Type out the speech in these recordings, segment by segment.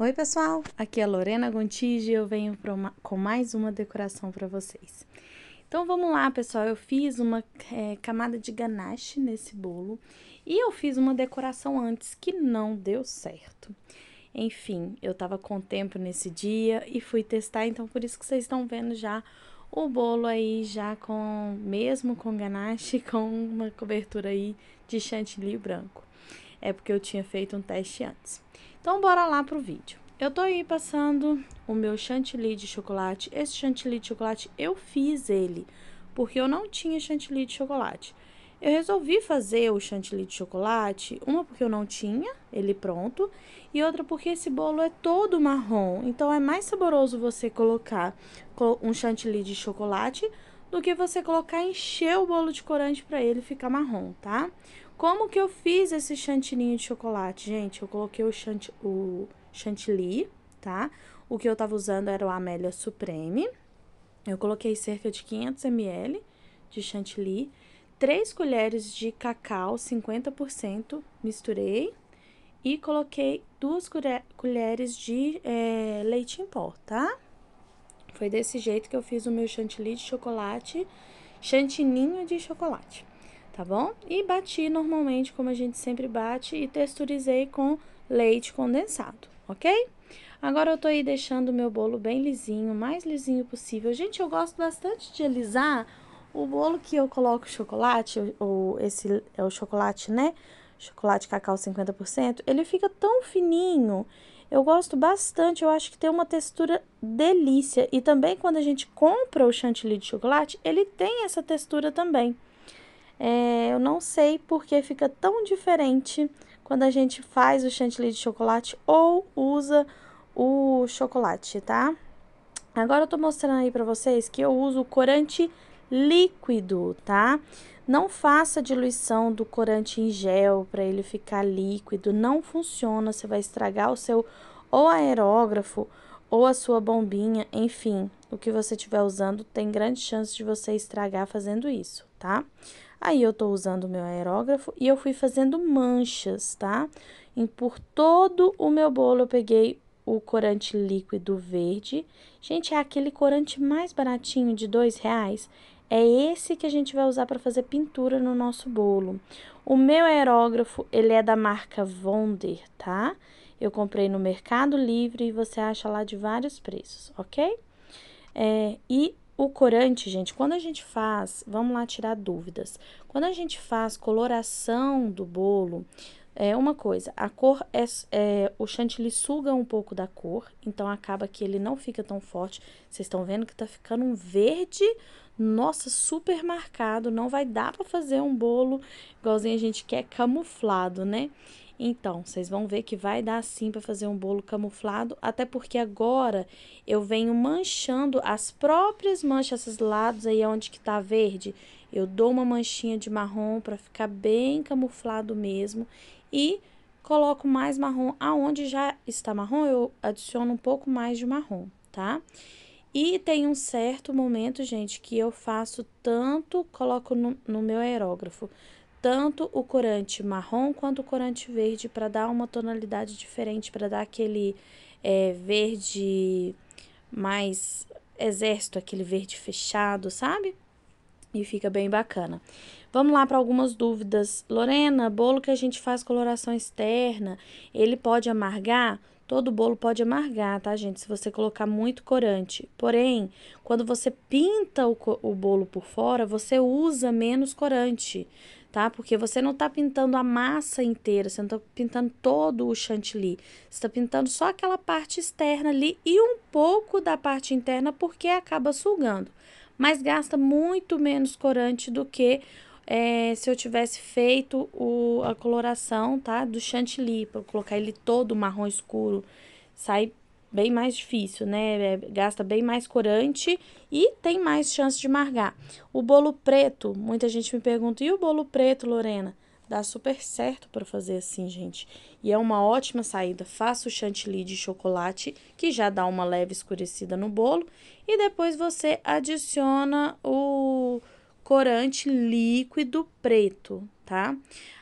Oi, pessoal! Aqui é a Lorena Gontigi e eu venho uma, com mais uma decoração para vocês. Então, vamos lá, pessoal. Eu fiz uma é, camada de ganache nesse bolo e eu fiz uma decoração antes que não deu certo. Enfim, eu tava com tempo nesse dia e fui testar, então por isso que vocês estão vendo já o bolo aí já com, mesmo com ganache, com uma cobertura aí de chantilly branco é porque eu tinha feito um teste antes. Então, bora lá pro vídeo. Eu tô aí passando o meu chantilly de chocolate. Esse chantilly de chocolate, eu fiz ele, porque eu não tinha chantilly de chocolate. Eu resolvi fazer o chantilly de chocolate, uma porque eu não tinha ele pronto, e outra porque esse bolo é todo marrom, então é mais saboroso você colocar um chantilly de chocolate do que você colocar encher o bolo de corante para ele ficar marrom, tá? Como que eu fiz esse chantilinho de chocolate? Gente, eu coloquei o, chant o chantilly, tá? O que eu tava usando era o Amélia Supreme. Eu coloquei cerca de 500 ml de chantilly, 3 colheres de cacau, 50%, misturei e coloquei 2 colheres de é, leite em pó, tá? Foi desse jeito que eu fiz o meu chantilly de chocolate, chantininho de chocolate tá bom? E bati normalmente, como a gente sempre bate, e texturizei com leite condensado, ok? Agora eu tô aí deixando o meu bolo bem lisinho, mais lisinho possível. Gente, eu gosto bastante de alisar o bolo que eu coloco chocolate, ou esse é o chocolate, né? Chocolate cacau 50%, ele fica tão fininho. Eu gosto bastante, eu acho que tem uma textura delícia. E também quando a gente compra o chantilly de chocolate, ele tem essa textura também. É, eu não sei porque fica tão diferente quando a gente faz o chantilly de chocolate ou usa o chocolate, tá? Agora eu tô mostrando aí pra vocês que eu uso corante líquido, tá? Não faça diluição do corante em gel para ele ficar líquido, não funciona, você vai estragar o seu ou aerógrafo ou a sua bombinha, enfim, o que você estiver usando tem grande chance de você estragar fazendo isso, tá? Aí, eu estou usando o meu aerógrafo e eu fui fazendo manchas, tá? E por todo o meu bolo, eu peguei o corante líquido verde. Gente, é aquele corante mais baratinho de dois reais. É esse que a gente vai usar para fazer pintura no nosso bolo. O meu aerógrafo, ele é da marca Wonder, tá? Eu comprei no Mercado Livre e você acha lá de vários preços, ok? É, e o corante, gente, quando a gente faz, vamos lá tirar dúvidas. Quando a gente faz coloração do bolo, é uma coisa, a cor é, é, o chantilly suga um pouco da cor, então acaba que ele não fica tão forte. Vocês estão vendo que tá ficando um verde, nossa, super marcado, não vai dar para fazer um bolo igualzinho a gente quer camuflado, né? Então, vocês vão ver que vai dar sim para fazer um bolo camuflado, até porque agora eu venho manchando as próprias manchas, esses lados aí onde que tá verde, eu dou uma manchinha de marrom para ficar bem camuflado mesmo e coloco mais marrom aonde já está marrom, eu adiciono um pouco mais de marrom, tá? E tem um certo momento, gente, que eu faço tanto, coloco no, no meu aerógrafo, tanto o corante marrom quanto o corante verde para dar uma tonalidade diferente, para dar aquele é, verde mais exército, aquele verde fechado, sabe? E fica bem bacana. Vamos lá para algumas dúvidas. Lorena, bolo que a gente faz coloração externa, ele pode amargar? Todo bolo pode amargar, tá, gente? Se você colocar muito corante. Porém, quando você pinta o, o bolo por fora, você usa menos corante, tá? Porque você não tá pintando a massa inteira, você não tá pintando todo o chantilly. Você tá pintando só aquela parte externa ali e um pouco da parte interna, porque acaba sugando. Mas gasta muito menos corante do que é, se eu tivesse feito o, a coloração, tá? Do chantilly, para colocar ele todo marrom escuro. Sai bem mais difícil, né? É, gasta bem mais corante e tem mais chance de margar. O bolo preto, muita gente me pergunta, e o bolo preto, Lorena? Dá super certo para fazer assim, gente. E é uma ótima saída. Faça o chantilly de chocolate, que já dá uma leve escurecida no bolo, e depois você adiciona o corante líquido preto, tá?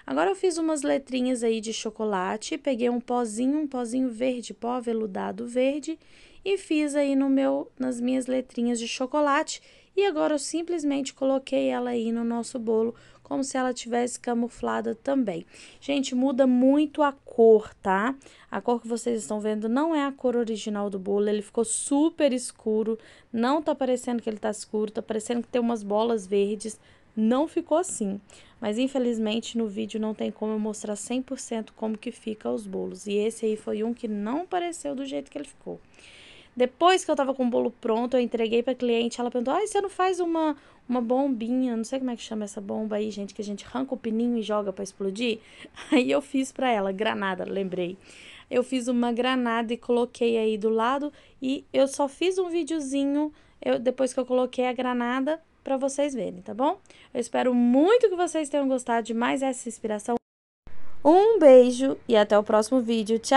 Agora eu fiz umas letrinhas aí de chocolate, peguei um pozinho, um pozinho verde, pó veludado verde, e fiz aí no meu, nas minhas letrinhas de chocolate. E agora eu simplesmente coloquei ela aí no nosso bolo como se ela tivesse camuflada também. Gente, muda muito a cor, tá? A cor que vocês estão vendo não é a cor original do bolo, ele ficou super escuro, não tá parecendo que ele tá escuro, tá parecendo que tem umas bolas verdes, não ficou assim. Mas infelizmente no vídeo não tem como eu mostrar 100% como que fica os bolos. E esse aí foi um que não pareceu do jeito que ele ficou. Depois que eu tava com o bolo pronto, eu entreguei pra cliente, ela perguntou, ai, você não faz uma, uma bombinha, não sei como é que chama essa bomba aí, gente, que a gente arranca o pininho e joga para explodir? Aí eu fiz pra ela, granada, lembrei. Eu fiz uma granada e coloquei aí do lado e eu só fiz um videozinho eu, depois que eu coloquei a granada para vocês verem, tá bom? Eu espero muito que vocês tenham gostado de mais essa inspiração. Um beijo e até o próximo vídeo. Tchau!